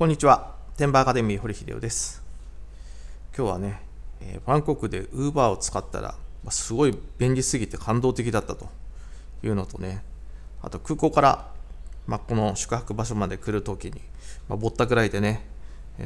こんにちは。テンバーアカデミー堀秀夫です。今日はね、えー、バンコクで Uber を使ったら、すごい便利すぎて感動的だったというのとね、あと空港から、まあ、この宿泊場所まで来るときに、まあ、ぼったくらいてね、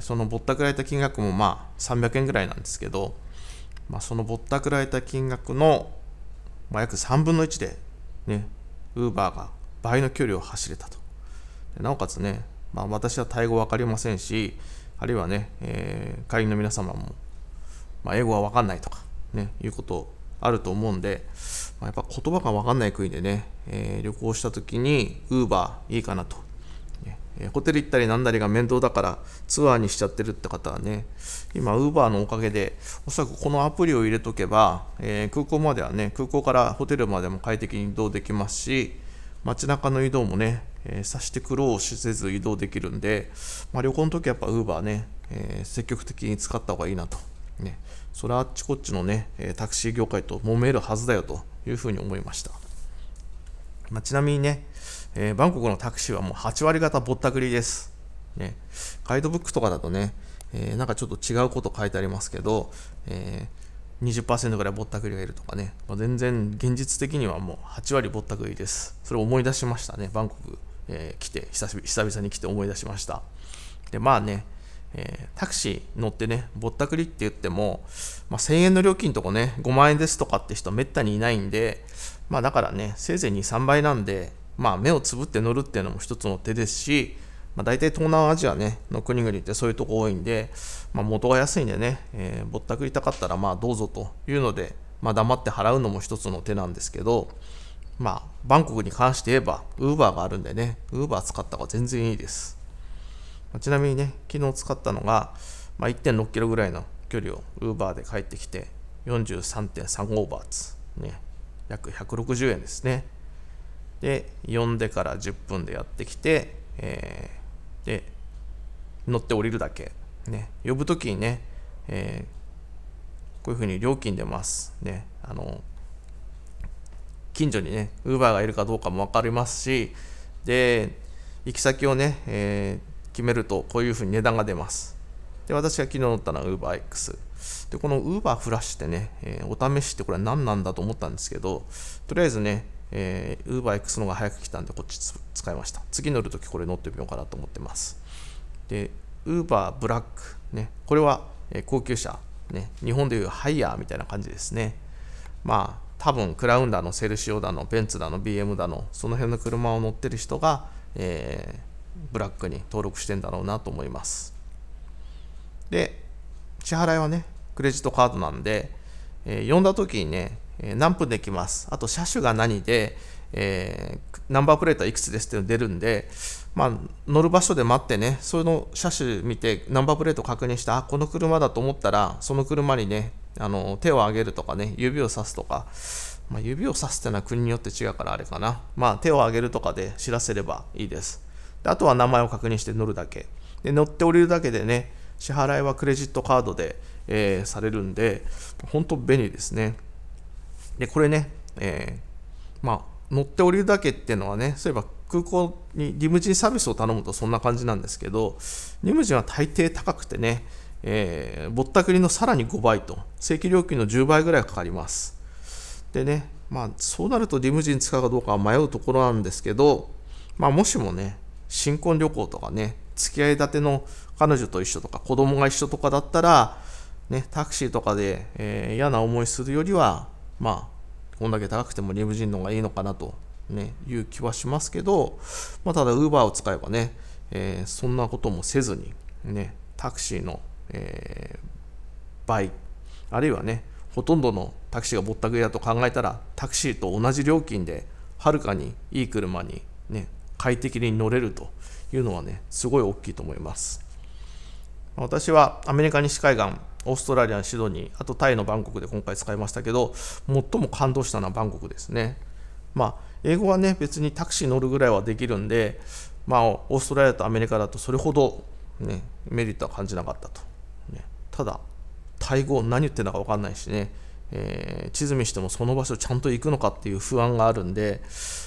そのぼったくらいた金額もまあ300円ぐらいなんですけど、まあ、そのぼったくらいた金額の、まあ、約3分の1で、ね、Uber が倍の距離を走れたと。なおかつね、まあ、私はタイ語分かりませんし、あるいはね、えー、会員の皆様も、まあ、英語は分かんないとか、ね、いうことあると思うんで、まあ、やっぱ言葉が分かんない国でね、えー、旅行した時にウーバーいいかなと、えホテル行ったりなんだりが面倒だからツアーにしちゃってるって方はね、今ウーバーのおかげで、おそらくこのアプリを入れとけば、えー、空港まではね、空港からホテルまでも快適に移動できますし、街中の移動もね、えー、して苦労しせず移動できるんで、まあ、旅行の時はやっぱ Uber ね、えー、積極的に使った方がいいなと。ね、それはあっちこっちのね、タクシー業界と揉めるはずだよというふうに思いました。まあ、ちなみにね、えー、バンコクのタクシーはもう8割方ぼったくりです。ね、ガイドブックとかだとね、えー、なんかちょっと違うこと書いてありますけど、えー、20%ぐらいぼったくりがいるとかね、まあ、全然現実的にはもう8割ぼったくりです。それを思い出しましたね、バンコク。えー、来て久々に来て思い出しましたでまあね、えー、タクシー乗ってねぼったくりって言っても、まあ、1000円の料金とかね5万円ですとかって人めったにいないんでまあだからねせいぜい23倍なんでまあ目をつぶって乗るっていうのも一つの手ですし、まあ、大体東南アジア、ね、の国々ってそういうとこ多いんで、まあ、元が安いんでね、えー、ぼったくりたかったらまあどうぞというので、まあ、黙って払うのも一つの手なんですけど、まあ、バンコクに関して言えば、ウーバーがあるんでね、ウーバー使った方が全然いいです。ちなみにね、昨日使ったのが、まあ、1.6キロぐらいの距離をウーバーで帰ってきて、43.35バーツ、ね、約160円ですね。で、呼んでから10分でやってきて、えー、で、乗って降りるだけ。ね、呼ぶときにね、えー、こういうふうに料金出ます。ね、あの、近所にね、ウーバーがいるかどうかも分かりますし、で、行き先をね、えー、決めると、こういうふうに値段が出ます。で、私が昨日乗ったのは UberX。で、この Uber フラッシュってね、えー、お試しってこれは何なんだと思ったんですけど、とりあえずね、えー、UberX の方が早く来たんで、こっち使いました。次乗るときこれ乗ってみようかなと思ってます。で、Uber ブラック。ね、これは、えー、高級車。ね、日本でいうハイヤーみたいな感じですね。まあ、多分クラウンだのセルシオだのベンツだの BM だのその辺の車を乗ってる人が、えー、ブラックに登録してんだろうなと思いますで支払いはねクレジットカードなんで、えー、呼んだ時にね、え何分できますあと車種が何で、えー、ナンバープレートはいくつですっていうの出るんで、まあ、乗る場所で待ってね、その車種見て、ナンバープレート確認して、あ、この車だと思ったら、その車にね、あの手を上げるとかね、指をさすとか、まあ、指をさすってのは国によって違うからあれかな。まあ、手を上げるとかで知らせればいいです。であとは名前を確認して乗るだけ。で乗って降りるだけでね、支払いはクレジットカードで、えー、されるんで、本当便利ですね。で、これね、えー、まあ、乗って降りるだけっていうのはね、そういえば空港にリムジンサービスを頼むとそんな感じなんですけど、リムジンは大抵高くてね、えー、ぼったくりのさらに5倍と、正規料金の10倍ぐらいかかります。でね、まあ、そうなるとリムジン使うかどうかは迷うところなんですけど、まあ、もしもね、新婚旅行とかね、付き合い立ての彼女と一緒とか、子供が一緒とかだったら、ね、タクシーとかで、えー、嫌な思いするよりは、まあ、こんだけ高くてもリムジンの方がいいのかなと、ね、いう気はしますけど、まあ、ただ、ウーバーを使えばね、えー、そんなこともせずに、ね、タクシーのえー、倍あるいはねほとんどのタクシーがぼったくりだと考えたらタクシーと同じ料金ではるかにいい車に、ね、快適に乗れるというのはねすごい大きいと思います私はアメリカ西海岸オーストラリアのシドニーあとタイのバンコクで今回使いましたけど最も感動したのはバンコクですねまあ英語はね別にタクシー乗るぐらいはできるんでまあオーストラリアとアメリカだとそれほどねメリットは感じなかったとただタイ語何言ってんだか分かんないしね、えー、地図見してもその場所ちゃんと行くのかっていう不安があるんで、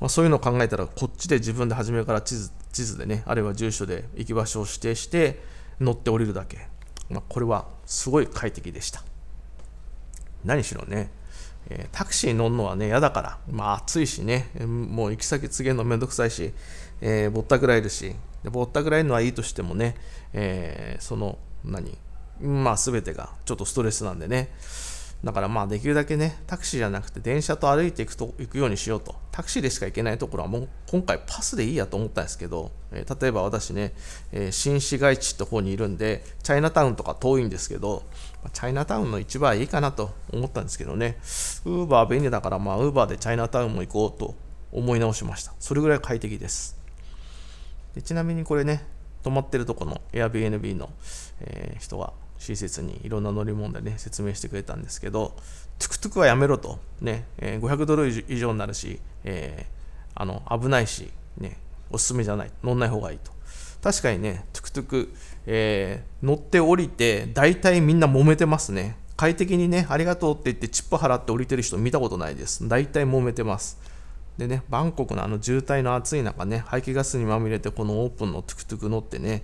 まあ、そういうのを考えたらこっちで自分で初めから地図地図でねあるいは住所で行き場所を指定して乗って降りるだけ、まあ、これはすごい快適でした何しろね、えタクシー乗るのはね嫌だから、まあ、暑いしねもう行き先告げるのめんどくさいし、えー、ぼったくられるしぼったくられるのはいいとしてもね、えー、その何まあ全てがちょっとストレスなんでね。だからまあできるだけね、タクシーじゃなくて電車と歩いていくと行くようにしようと。タクシーでしか行けないところはもう今回パスでいいやと思ったんですけど、えー、例えば私ね、えー、新市街地って方にいるんで、チャイナタウンとか遠いんですけど、チャイナタウンの一番いいかなと思ったんですけどね、ウーバー便利だからまあウーバーでチャイナタウンも行こうと思い直しました。それぐらい快適です。でちなみにこれね、泊まってるとこの Airbnb の、えー、人が親切にいろんな乗り物でね、説明してくれたんですけど、トゥクトゥクはやめろと、ね、え500ドル以上になるし、えー、あの危ないし、ね、おすすめじゃない、乗んない方がいいと。確かにね、トゥクトゥク、えー、乗って降りて、大体みんな揉めてますね。快適にね、ありがとうって言ってチップ払って降りてる人見たことないです。大体揉めてます。でね、バンコクのあの渋滞の暑い中ね、排気ガスにまみれてこのオープンのトゥクトゥク乗ってね、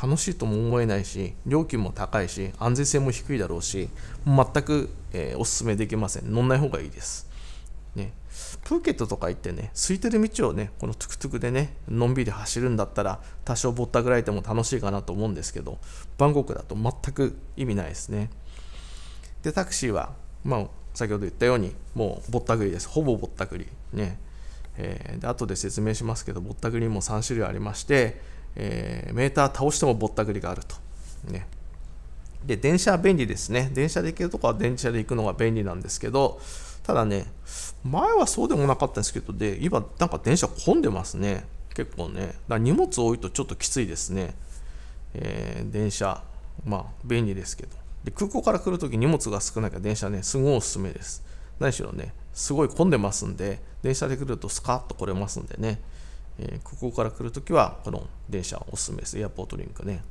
楽しいとも思えないし、料金も高いし、安全性も低いだろうし、全く、えー、おすすめできません。乗んない方がいいです。ね、プーケットとか行ってね、空いてる道をね、このトゥクトゥクでね、のんびり走るんだったら、多少ぼったくられても楽しいかなと思うんですけど、バンコクだと全く意味ないですね。で、タクシーは、まあ、先ほど言ったように、もうぼったくりです。ほぼぼったくり。ね。えー、で後で説明しますけどぼったくりも3種類ありまして、えー、メーター倒してもぼったくりがあると、ね、で電車は便利ですね電車で行けるとこは電車で行くのが便利なんですけどただね前はそうでもなかったんですけどで今なんか電車混んでますね結構ねだ荷物多いとちょっときついですね、えー、電車まあ便利ですけどで空港から来るとき荷物が少なきゃ電車ねすごいおすすめです何しろねすごい混んでますんで、電車で来るとスカッと来れますんでね、えー、ここから来るときは、この電車おすすめです。エアポートリンクね。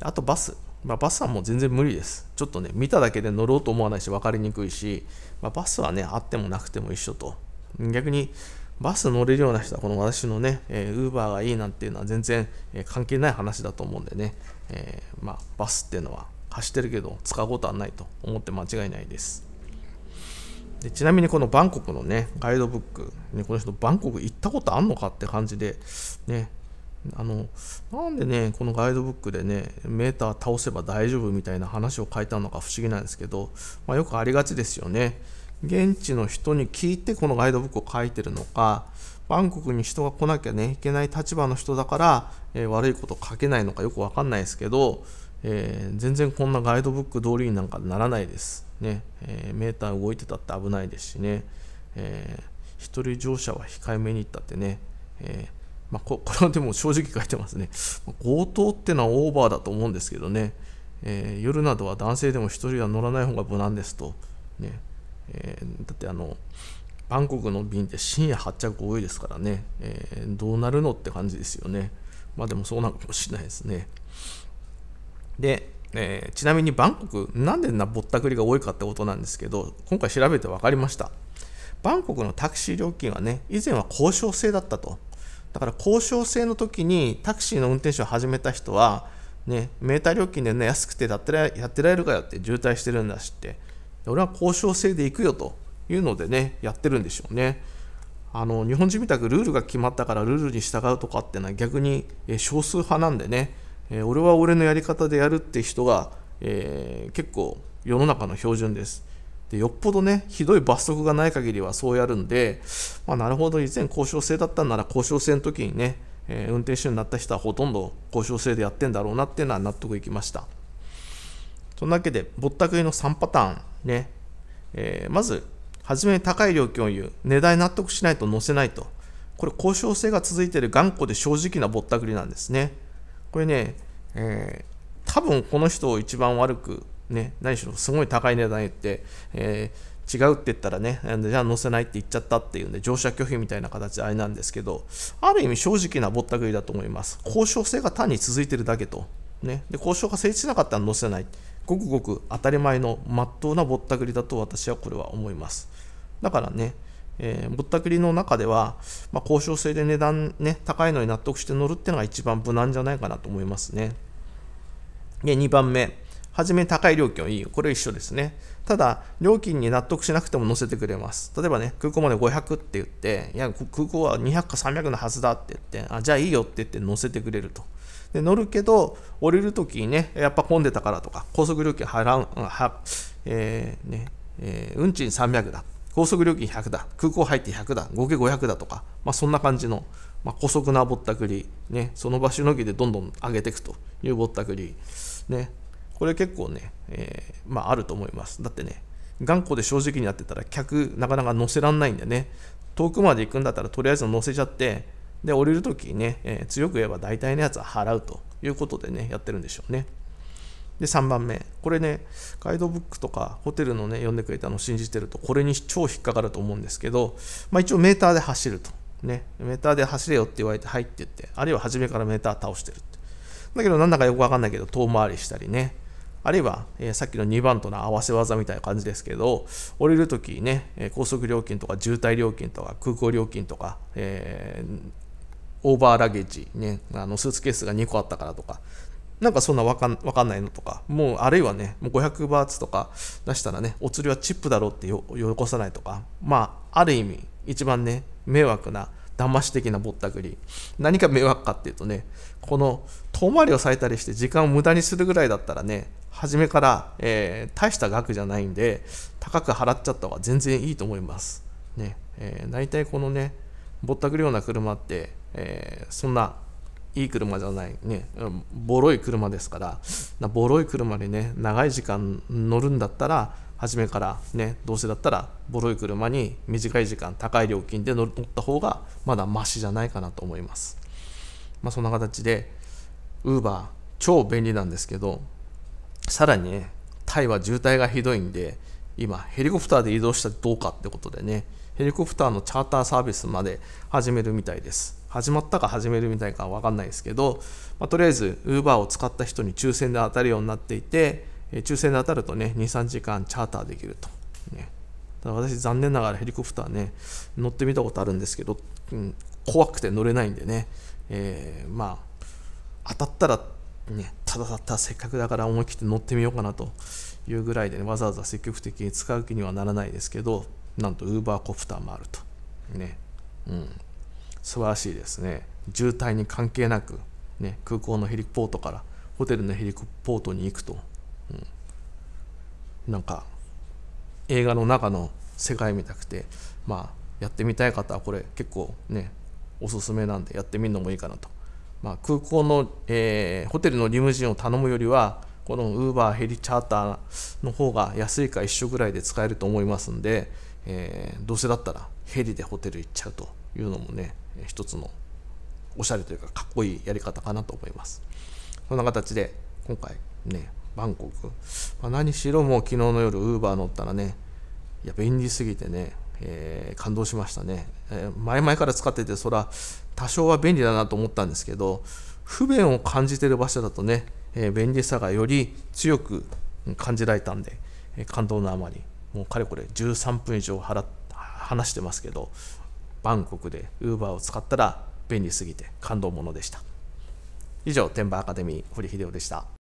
あとバス。まあ、バスはもう全然無理です。ちょっとね、見ただけで乗ろうと思わないし、分かりにくいし、まあ、バスはね、あってもなくても一緒と。逆に、バス乗れるような人は、この私のね、ウーバーがいいなんていうのは全然、えー、関係ない話だと思うんでね、えー、まあ、バスっていうのは走ってるけど、使うことはないと思って間違いないです。でちなみにこのバンコクのねガイドブック、ね、この人バンコク行ったことあんのかって感じでねあのなんでねこのガイドブックでねメーター倒せば大丈夫みたいな話を書いたのか不思議なんですけど、まあ、よくありがちですよね現地の人に聞いてこのガイドブックを書いてるのかバンコクに人が来なきゃねいけない立場の人だから、えー、悪いこと書けないのかよく分かんないですけど、えー、全然こんなガイドブック通りになんかならないですねえー、メーター動いてたって危ないですしね、えー、一人乗車は控えめに行ったってね、えー、まあ、こ これはでも正直書いてますね、強盗ってのはオーバーだと思うんですけどね、えー、夜などは男性でも1人は乗らない方が無難ですと、ねえー、だってあのバンコクの便って深夜発着多いですからね、えー、どうなるのって感じですよね、まあでもそうなのかもしれないですね。で、えー、ちなみにバンコクなんでなぼったくりが多いかってことなんですけど今回調べて分かりましたバンコクのタクシー料金はね以前は交渉制だったとだから交渉制の時にタクシーの運転手を始めた人はね、メーター料金で、ね、安くてやってられるかよって渋滞してるんだしって俺は交渉制で行くよというのでねやってるんでしょうねあの日本人みたくルールが決まったからルールに従うとかってのは逆に少数派なんでねえー、俺は俺のやり方でやるって人が、えー、結構世の中の標準です。でよっぽどね、ひどい罰則がない限りはそうやるんで、まあ、なるほど、以前交渉制だったんなら交渉制の時にね、えー、運転手になった人はほとんど交渉制でやってんだろうなっていうのは納得いきました。そんなわけで、ぼったくりの3パターンね、えー、まず、初めに高い料金を言う、値段納得しないと載せないと、これ、交渉性が続いている頑固で正直なぼったくりなんですね。これね、えー、多分この人を一番悪く、ね、何しろすごい高い値段言って、えー、違うって言ったらね、じゃあ載せないって言っちゃったっていうんで、乗車拒否みたいな形であれなんですけど、ある意味正直なぼったくりだと思います。交渉性が単に続いてるだけと。ね、で交渉が成立しなかったら載せない。ごくごく当たり前のまっとうなぼったくりだと私はこれは思います。だからね、えー、ぼったくりの中では、まあ、交渉制で値段ね、高いのに納得して乗るっていうのが一番無難じゃないかなと思いますね。で、2番目。はじめ高い料金はいい。これ一緒ですね。ただ、料金に納得しなくても乗せてくれます。例えばね、空港まで500って言って、いや、空港は200か300のはずだって言って、あ、じゃあいいよって言って乗せてくれると。で、乗るけど、降りるときにね、やっぱ混んでたからとか、高速料金払う、は、えー、ね、えー、運賃300だ。高速料金100だ、空港入って100だ、合計500だとか、まあ、そんな感じの、まあ、古速なぼったくり、ね、その場しのぎでどんどん上げていくというぼったくり、ね、これ結構ね、えー、まあ、あると思います。だってね、頑固で正直になってたら客なかなか乗せらんないんでね、遠くまで行くんだったらとりあえず乗せちゃって、で、降りるときね、えー、強く言えば大体のやつは払うということでね、やってるんでしょうね。で3番目これねガイドブックとかホテルのね読んでくれたのを信じてるとこれに超引っかかると思うんですけど、まあ、一応メーターで走るとねメーターで走れよって言われて入ってってあるいは初めからメーター倒してるってだけどなんだかよくわかんないけど遠回りしたりねあるいは、えー、さっきの2番との合わせ技みたいな感じですけど、降りるときね、え高速料金とか渋滞料金とか空港料金とか、えー、オーバーラゲージ、ね、あのスーツケースが2個あったからとか、なんかそんなわかんわかんないのとか、もうあるいはね、もう500バーツとか出したらね、お釣りはチップだろうってよよこさないとか、まあ、ある意味、一番ね、迷惑な、騙し的なぼったくり。何か迷惑かっていうとね、この遠回りをされたりして時間を無駄にするぐらいだったらね、初めから、えー、大した額じゃないんで、高く払っちゃった方が全然いいと思います。ね、えー、大体このね、ぼったくるような車って、えー、そんないい車じゃないねボロい車ですからボロい車にね長い時間乗るんだったら初めからねどうせだったらボロい車に短い時間高い料金で乗った方がまだマシじゃないかなと思います、まあ、そんな形でウーバー超便利なんですけどさらにねタイは渋滞がひどいんで今ヘリコプターで移動したらどうかってことでねヘリコプターのチャーターサービスまで始めるみたいです始まったか始めるみたいか分かんないですけど、まあ、とりあえず Uber を使った人に抽選で当たるようになっていて、え抽選で当たるとね23時間チャーターできると、ね、ただ私残念ながらヘリコプターね乗ってみたことあるんですけど、うん、怖くて乗れないんでね、えー、まあ当たったらね、ただだったらせっかくだから思い切って乗ってみようかなというぐらいで、ね、わざわざ積極的に使う気にはならないですけどなんとウーバーコプターもあるとねうん素晴らしいですね渋滞に関係なく、ね、空港のヘリポートからホテルのヘリポートに行くと、うん、なんか映画の中の世界見たくてまあやってみたい方はこれ結構ねおすすめなんでやってみるのもいいかなと、まあ、空港の、えー、ホテルのリムジンを頼むよりはこのウーバーヘリチャーターの方が安いか一緒ぐらいで使えると思いますんで、えー、どうせだったらヘリでホテル行っちゃうというのもね一つのおしゃれというかかっこいいやり方かなと思いますそんな形で今回ねバンコク、まあ、何しろもう昨日の夜ウーバー乗ったらねいや便利すぎてね、えー、感動しましたね、えー、前々から使っててそら多少は便利だなと思ったんですけど不便を感じてる場所だとね、えー、便利さがより強く感じられたんで、え感動のあまりもうかれこれ13分以上払話してますけどバンコクで Uber を使ったら便利すぎて感動ものでした以上天馬アカデミー堀秀夫でした